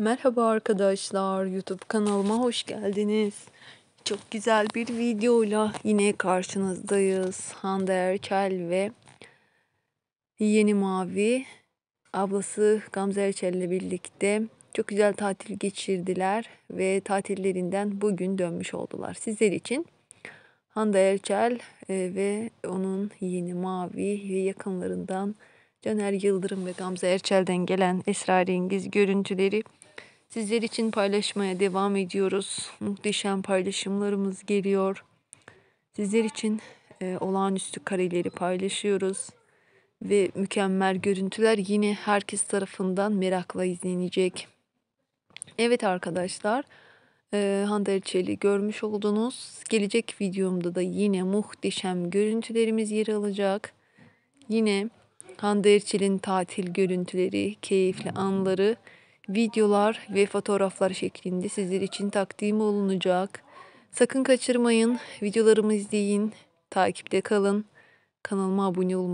Merhaba arkadaşlar, YouTube kanalıma hoş geldiniz. Çok güzel bir videoyla yine karşınızdayız. Hande Erçel ve Yeni Mavi ablası Gamze Erçel ile birlikte çok güzel tatil geçirdiler ve tatillerinden bugün dönmüş oldular. Sizler için Hande Erçel e, ve onun Yeni Mavi ve yakınlarından Caner Yıldırım ve Gamze Erçel'den gelen esrarengiz görüntüleri Sizler için paylaşmaya devam ediyoruz. Muhteşem paylaşımlarımız geliyor. Sizler için e, olağanüstü kareleri paylaşıyoruz ve mükemmel görüntüler yine herkes tarafından merakla izlenecek. Evet arkadaşlar, e, Hande Erçel'i görmüş oldunuz. Gelecek videomda da yine muhteşem görüntülerimiz yer alacak. Yine Hande Erçel'in tatil görüntüleri, keyifli anları videolar ve fotoğraflar şeklinde sizler için takdim olunacak. Sakın kaçırmayın, videolarımı izleyin, takipte kalın, kanalıma abone olun.